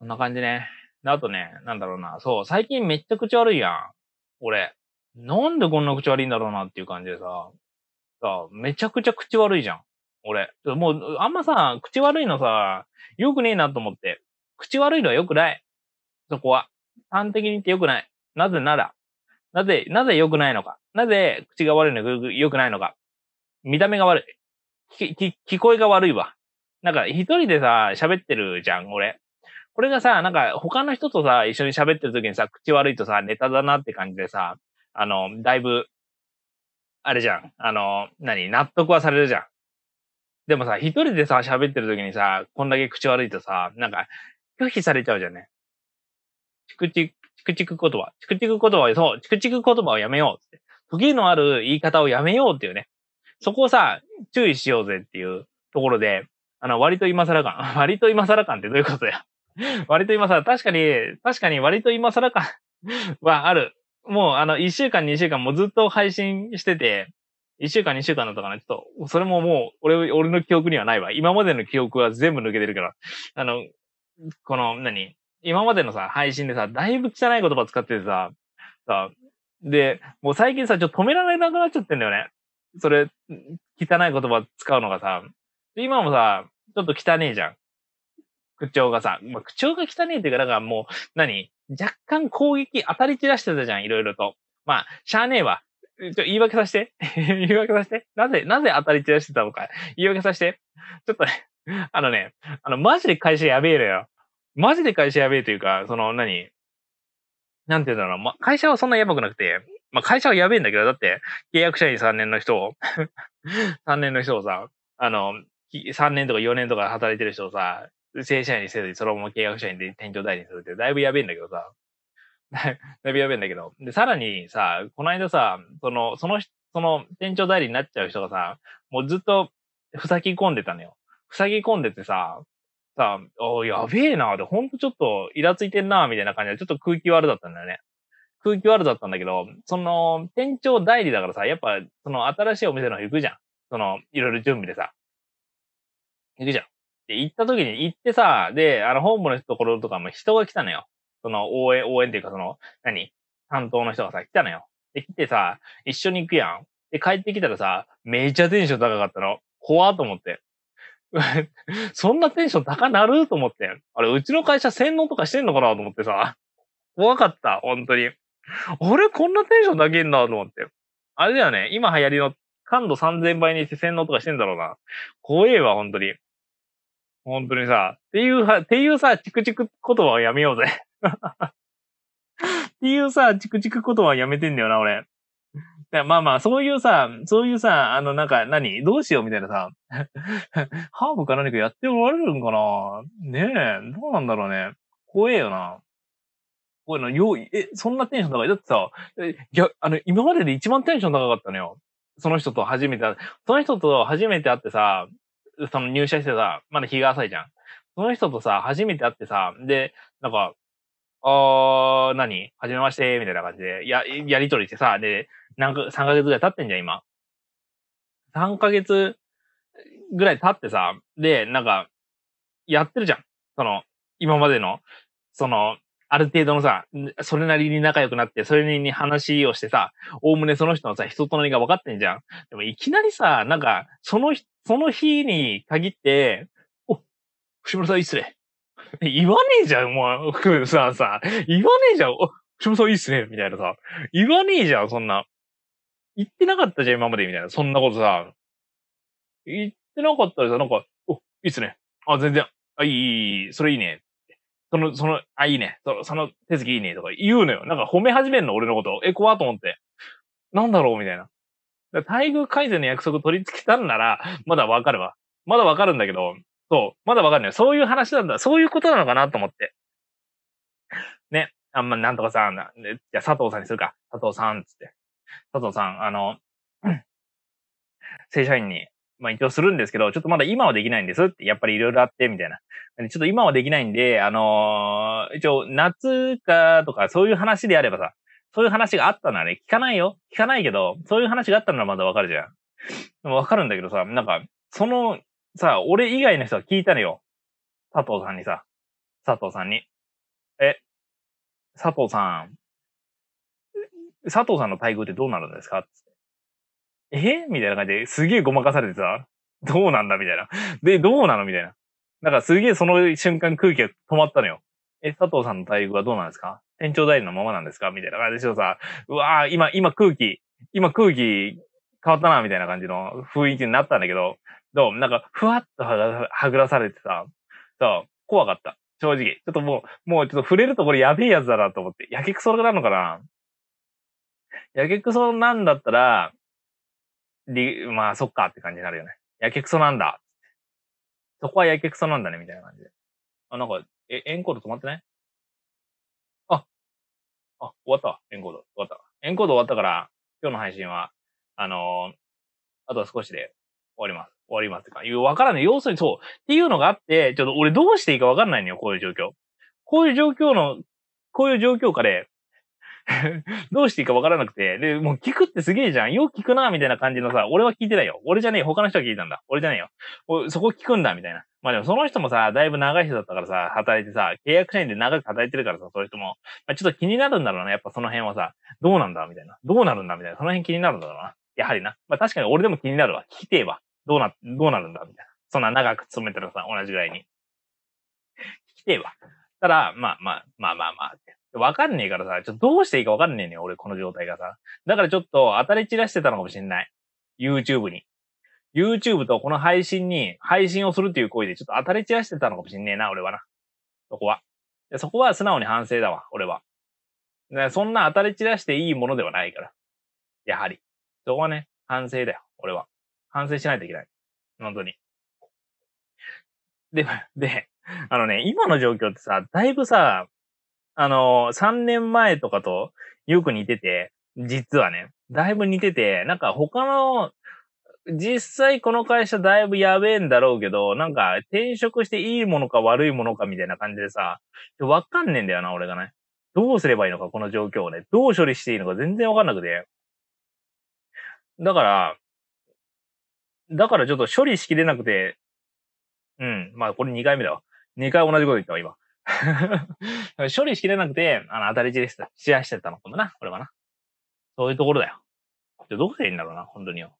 こんな感じね。あとね、なんだろうな。そう、最近めっちゃ口悪いやん。俺。なんでこんな口悪いんだろうなっていう感じでさ。さ、めちゃくちゃ口悪いじゃん。俺。もう、あんまさ、口悪いのさ、良くねえなと思って。口悪いのは良くない。そこは。端的に言って良くない。なぜなら。なぜ、なぜ良くないのか。なぜ口が悪いのが良くないのか。見た目が悪い。聞、聞、聞こえが悪いわ。なんか一人でさ、喋ってるじゃん、俺。これがさ、なんか他の人とさ、一緒に喋ってる時にさ、口悪いとさ、ネタだなって感じでさ、あの、だいぶ、あれじゃん。あの、何納得はされるじゃん。でもさ、一人でさ、喋ってる時にさ、こんだけ口悪いとさ、なんか、拒否されちゃうじゃんね。チクチク、チクチク言葉。チクチク言葉でそう、チクチク言葉をやめようって。時のある言い方をやめようっていうね。そこをさ、注意しようぜっていうところで、あの、割と今更感。割と今更感ってどういうことや 割と今さ、確かに、確かに割と今更感 はある。もうあの、一週間、二週間もずっと配信してて、一週間、二週間だったかな。ちょっと、それももう、俺、俺の記憶にはないわ。今までの記憶は全部抜けてるから。あの、この、何今までのさ、配信でさ、だいぶ汚い言葉使っててさ、さ、で、もう最近さ、ちょっと止められなくなっちゃってんだよね。それ、汚い言葉使うのがさ。今もさ、ちょっと汚ねえじゃん。口調がさ、まあ、口調が汚ねえっていうか、だからもう、何若干攻撃当たり散らしてたじゃん、いろいろと。まあ、しゃあねえわ。ちょ、言い訳させて。言い訳させて。なぜ、なぜ当たり散らしてたのか。言い訳させて。ちょっとね、あのね、あの、マジで会社やべえのよ。マジで会社やべえというか、その、何なんて言うんだろう。まあ、会社はそんなやばくなくて、まあ、会社はやべえんだけど、だって、契約社員3年の人を3 年の人をさ、あの、3年とか4年とか働いてる人をさ、正社員にせずに、そのまま契約社員で店長代理にするって、だいぶやべえんだけどさ。だいぶやべえんだけど。で、さらにさ、この間さ、その、その、その店長代理になっちゃう人がさ、もうずっと、ふさぎ込んでたのよ。ふさぎ込んでてさ、さ、おやべえなーって、ほんとちょっと、イラついてんなみたいな感じで、ちょっと空気悪だったんだよね。空気悪だったんだけど、その、店長代理だからさ、やっぱ、その、新しいお店の方行くじゃん。その、いろいろ準備でさ。行くじゃん。で、行った時に行ってさ、で、あの、本部のところとかも人が来たのよ。その、応援、応援っていうか、その、何担当の人がさ、来たのよ。で、来てさ、一緒に行くやん。で、帰ってきたらさ、めちゃテンション高かったの。怖っと思って。そんなテンション高なると思って。あれ、うちの会社洗脳とかしてんのかなと思ってさ。怖かった、本当に。俺、こんなテンション高けんなと思って。あれだよね、今流行りの感度3000倍にして洗脳とかしてんだろうな。怖えわ、本当に。本当にさ、っていう、っていうさ、チクチク言葉はやめようぜ。っていうさ、チクチク言葉はやめてんだよな、俺。だまあまあ、そういうさ、そういうさ、あの、なんか何、何どうしようみたいなさ、ハーブか何かやっておられるんかなねえ、どうなんだろうね。怖えよな。こういうの、よい、え、そんなテンション高いだってさ、いや、あの、今までで一番テンション高かったのよ。その人と初めて、その人と初めて会ってさ、その入社してさ、まだ日が浅いじゃん。その人とさ、初めて会ってさ、で、なんか、あー、何はじめまして、みたいな感じで、や、やりとりしてさ、で、なんか、3ヶ月ぐらい経ってんじゃん、今。3ヶ月ぐらい経ってさ、で、なんか、やってるじゃん。その、今までの、その、ある程度のさ、それなりに仲良くなって、それなりに話をしてさ、おおむねその人のさ、人となりが分かってんじゃん。でもいきなりさ、なんか、その、その日に限って、お、藤村さんいいっすね。言わねえじゃん、もう、さ、さ、言わねえじゃん、お、藤村さんいいっすね、みたいなさ。言わねえじゃん、そんな。言ってなかったじゃん、今まで、みたいな。そんなことさ。言ってなかったらさ、なんか、お、いいっすね。あ、全然。あ、いい、いい、それいいね。その、その、あ、いいね。その、その手つきいいね。とか言うのよ。なんか褒め始めんの、俺のこと。え、怖と思って。なんだろうみたいな。待遇改善の約束取り付けたんなら、まだわかるわ。まだわかるんだけど、そう、まだわかんない。そういう話なんだ。そういうことなのかなと思って。ね。あんま、なんとかさん、じゃ佐藤さんにするか。佐藤さん、つって。佐藤さん、あの、正社員に、まあ一応するんですけど、ちょっとまだ今はできないんですって、やっぱりいろいろあって、みたいな。ちょっと今はできないんで、あのー、一応夏かとかそういう話であればさ、そういう話があったならね、聞かないよ。聞かないけど、そういう話があったならまだわかるじゃん。でもわかるんだけどさ、なんか、その、さ、俺以外の人は聞いたのよ。佐藤さんにさ。佐藤さんに。え、佐藤さん、佐藤さんの待遇ってどうなるんですかってえみたいな感じで、すげえごまかされてさ、どうなんだみたいな。で、どうなのみたいな。なんかすげえその瞬間空気が止まったのよ。え、佐藤さんの待遇はどうなんですか店長代理のままなんですかみたいな感じでょさ、うわー今、今空気、今空気変わったな、みたいな感じの雰囲気になったんだけど、どうなんか、ふわっとはぐらされてさ、そう、怖かった。正直。ちょっともう、もうちょっと触れるとこれやべえやつだなと思って。やけくそなのかなやけくそなんだったら、り、まあ、そっかって感じになるよね。やけくそなんだ。そこはやけくそなんだね、みたいな感じで。あ、なんか、え、エンコード止まってないあ、あ、終わったわ。エンコード、終わった。エンコード終わったから、今日の配信は、あのー、あとは少しで終わります。終わりますとか。いう、わからない。要するにそう。っていうのがあって、ちょっと俺どうしていいかわかんないのよ、こういう状況。こういう状況の、こういう状況下で、どうしていいかわからなくて、で、もう聞くってすげえじゃん。よく聞くな、みたいな感じのさ、俺は聞いてないよ。俺じゃねえ、他の人は聞いたんだ。俺じゃねえよ。そこ聞くんだ、みたいな。まあでもその人もさ、だいぶ長い人だったからさ、働いてさ、契約社員で長く働いてるからさ、そういう人も。まあちょっと気になるんだろうな、やっぱその辺はさ、どうなんだ、みたいな。どうなるんだ、みたいな。その辺気になるんだろうな。やはりな。まあ確かに俺でも気になるわ。聞きてえわ。どうな、どうなるんだ、みたいな。そんな長く勤めてるさ、同じぐらいに。聞きてえわ。ただ、まあまあ、まあまあまあって。わかんねえからさ、ちょっとどうしていいかわかんねえね俺この状態がさ。だからちょっと当たり散らしてたのかもしんない。YouTube に。YouTube とこの配信に、配信をするっていう行為でちょっと当たり散らしてたのかもしんねえな、俺はな。そこは。そこは素直に反省だわ、俺は。そんな当たり散らしていいものではないから。やはり。そこはね、反省だよ、俺は。反省しないといけない。本当に。で、で、あのね、今の状況ってさ、だいぶさ、あの、3年前とかとよく似てて、実はね、だいぶ似てて、なんか他の、実際この会社だいぶやべえんだろうけど、なんか転職していいものか悪いものかみたいな感じでさ、わかんねえんだよな、俺がね。どうすればいいのか、この状況をね。どう処理していいのか全然わかんなくて。だから、だからちょっと処理しきれなくて、うん。まあ、これ2回目だわ。2回同じこと言ったわ、今。処理しきれなくて、あの、当たり散りして、シェアしてたのかもな、これはな。そういうところだよ。どうでいいんだろうな、本当によ。